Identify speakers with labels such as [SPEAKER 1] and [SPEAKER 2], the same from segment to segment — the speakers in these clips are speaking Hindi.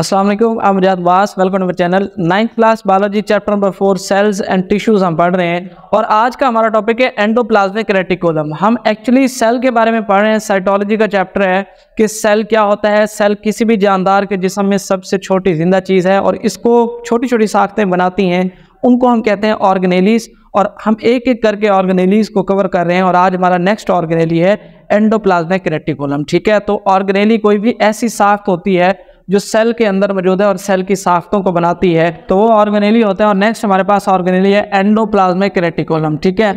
[SPEAKER 1] असलम आप मुजाद बास वेलकम टू मेरे चैनल ninth class biology chapter number four cells and tissues हम पढ़ रहे हैं और आज का हमारा टॉपिक है एंडोप्लाज्मिक रेटिकुलम हम एक्चुअली सेल के बारे में पढ़ रहे हैं साइटोलॉजी का चैप्टर है कि सेल क्या होता है सेल किसी भी जानदार के जिसम में सबसे छोटी जिंदा चीज़ है और इसको छोटी छोटी साख्तें बनाती हैं उनको हम कहते हैं ऑर्गेनेलीस और हम एक एक करके ऑर्गेनेलीस को कवर कर रहे हैं और आज हमारा नेक्स्ट ऑर्गेनेली है एंडोप्लाज्मिक रेटिकुलम ठीक है तो ऑर्गेनेली कोई भी ऐसी साख्त होती है जो सेल के अंदर मौजूद है और सेल की साख्तों को बनाती है तो वो ऑर्गेनेली होता है और नेक्स्ट हमारे पास ऑर्गेनेली है एंडोप्लाज्मिक रेटिकुलम ठीक है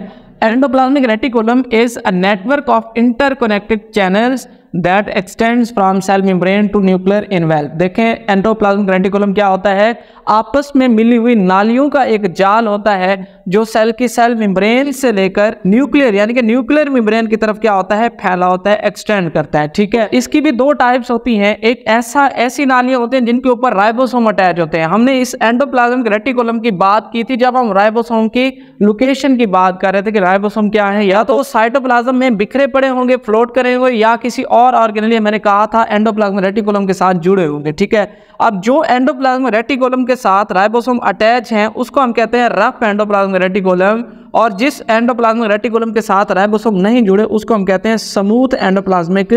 [SPEAKER 1] endoplasmic reticulum is a network of interconnected channels that extends from cell membrane to nuclear envelope देखें एंटोप्लाज्म ग्रेंटिकुलम क्या होता है आपस में मिली हुई नालियों का एक जाल होता है जो सेल की सेल मेम्ब्रेन से लेकर न्यूक्लियर यानी कि न्यूक्लियर मेम्ब्रेन की तरफ क्या होता है फैला होता है एक्सटेंड करता है ठीक है इसकी भी दो टाइप्स होती हैं एक ऐसा ऐसी नालियां होती हैं जिनके ऊपर राइबोसोम अटैच होते हैं हमने इस एंडोप्लाज्मिक रेटिकुलम की बात की थी जब हम राइबोसोम की लोकेशन की बात कर रहे थे कि राइबोसोम क्या है या तो साइटोप्लाज्म में बिखरे पड़े होंगे फ्लोट करेंगे या किसी और और ऑर्गेनली मैंने कहा था एंडोप्लाज्म रेटिकुलम के साथ जुड़े होंगे ठीक है अब जो एंडोप्लाज्म रेटिकुलम के साथ राइबोसोम अटैच हैं उसको हम कहते हैं रफ एंडोप्लाज्म रेटिकुलम और जिस एंडोप्लाज्मिक रेटिकुलम के साथ वो सब नहीं जुड़े उसको हम कहते हैं समूथ एंडोप्लाज्मिक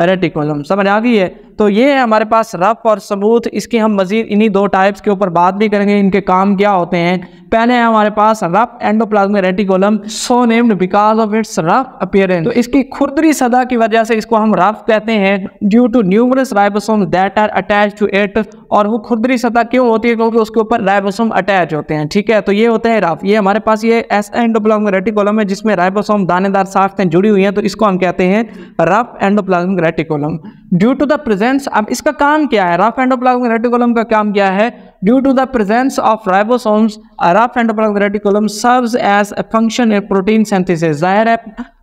[SPEAKER 1] रेटिकुलम समझ आ गई है तो ये है हमारे पास रफ और समूथ इसकी हम मजीद इन्हीं दो टाइप्स के ऊपर बात भी करेंगे इनके काम क्या होते हैं पहले है हमारे पास rough endoplasmic reticulum so named because of its rough appearance तो इसकी खुरदरी सदा की वजह से इसको हम रफ कहते हैं due to numerous ribosome that are attach to it और वो खुरदरी सतह क्यों होती है क्योंकि उसके ऊपर राइबोसोम अटैच होते हैं ठीक है तो ये होता है रफ ये हमारे पास ये एस एंडोप्लाज्मिक रेटिकुलम है जिसमें राइबोसोम दानेदार साख्तें जुड़ी हुई हैं तो इसको हम कहते हैं rough endoplasmic reticulum due to the presence अब इसका काम क्या है रफ एंडोप्लाज्मिक रेटिकोलम का काम क्या है due to the presence of ribosomes A rough endoplasmic reticulum as a function in protein synthesis जाहिर है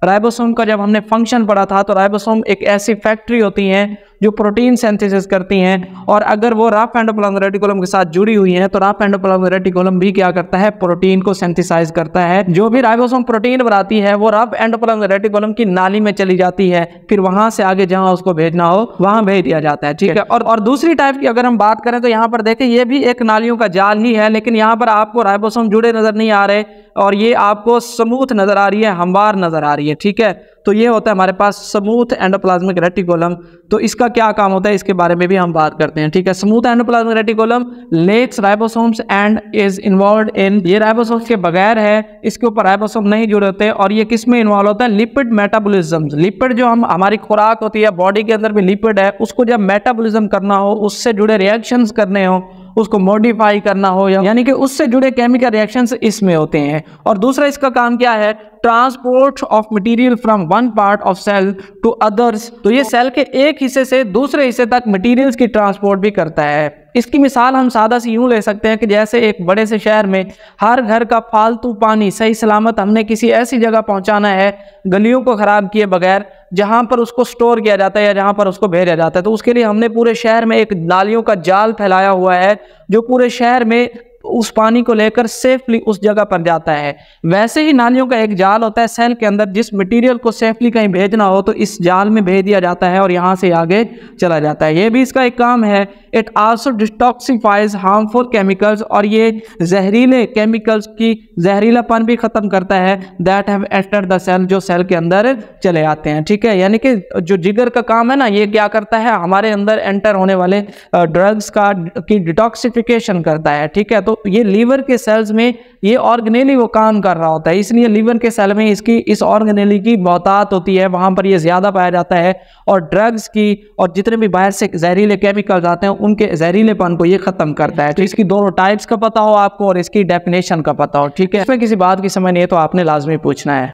[SPEAKER 1] राइबोसोम का जब हमने फंक्शन पढ़ा था तो राइबोसोम एक ऐसी फैक्ट्री होती हैं जो प्रोटीन सेंथिसिस करती हैं और अगर वो राफ एंडोप्लाज्मिक रेटिकुलम के साथ जुड़ी हुई हैं तो राफ एंडोप्लाज्मिक रेटिकुलम भी क्या करता है प्रोटीन को सेंथिसाइज करता है जो भी राइबोसोम प्रोटीन बनाती है वो राफ एंडोप्लाज्मिक रेटिकुलम की नाली में चली जाती है फिर वहां से आगे जहाँ उसको भेजना हो वहाँ भेज दिया जाता है ठीक है और, और दूसरी टाइप की अगर हम बात करें तो यहाँ पर देखें ये भी एक नालियों का जाल ही है लेकिन यहाँ पर आपको राइबोसोम जुड़े नज़र नहीं आ रहे और ये आपको समूथ नज़र आ रही है हमवार नज़र आ रही है ठीक है तो ये होता है हमारे पास समूथ एंडोप्लाज्मिक रेटिकोलम तो इसका क्या काम होता है इसके बारे में भी हम बात करते हैं ठीक है smooth endoplasmic reticulum lacks ribosomes and is involve in ये राइबोसोम्स के बगैर है इसके ऊपर राइबोसोम नहीं जुड़े होते और ये किस में इन्वॉल्व होता है लिपिड मेटाबोलिज्म लिपिड जो हम हमारी खुराक होती है बॉडी के अंदर भी लिपिड है उसको जब मेटाबोलिज्म करना हो उससे जुड़े रिएक्शन करने हो उसको मॉडिफाई करना हो यानी कि उससे जुड़े केमिकल रिएक्शंस इसमें होते हैं और दूसरा इसका काम क्या है transport of material from one part of cell to others तो ये सेल के एक हिस्से से दूसरे हिस्से तक मटेरियल्स की ट्रांसपोर्ट भी करता है इसकी मिसाल हम सादा से यूँ ले सकते हैं कि जैसे एक बड़े से शहर में हर घर का फालतू पानी सही सलामत हमने किसी ऐसी जगह पहुँचाना है गलियों को ख़राब किए बगैर जहाँ पर उसको स्टोर किया जाता है या जहाँ पर उसको भेजा जाता है तो उसके लिए हमने पूरे शहर में एक नालियों का जाल फैलाया हुआ है जो पूरे शहर में उस पानी को लेकर सेफली उस जगह पर जाता है वैसे ही नालियों का एक जाल होता है सेल के अंदर जिस मटेरियल को सेफली कहीं भेजना हो तो इस जाल में भेज दिया जाता है और यहाँ से आगे चला जाता है ये भी इसका एक काम है it also detoxifies harmful chemicals और ये जहरीले केमिकल्स की जहरीलापन भी ख़त्म करता है that have enter the cell जो सेल के अंदर चले आते हैं ठीक है यानी कि जो जिगर का काम है ना ये क्या करता है हमारे अंदर एंटर होने वाले ड्रग्स का की डिटॉक्सीफिकेशन करता है ठीक है तो ये लीवर के सेल्स में ये ऑर्गेनेली वो काम कर रहा होता है इसलिए लीवर के सेल में इसकी इस ऑर्गेनेली की बहुतात होती है वहाँ पर ये ज़्यादा पाया जाता है और ड्रग्स की और जितने भी बाहर से जहरीले केमिकल्स आते हैं उनके जहरीलेपन को ये खत्म करता है तो इसकी दोनों टाइप्स का पता हो आपको और इसकी डेफिनेशन का पता हो ठीक है इसमें किसी बात की समझ नहीं है तो आपने लाजमी पूछना है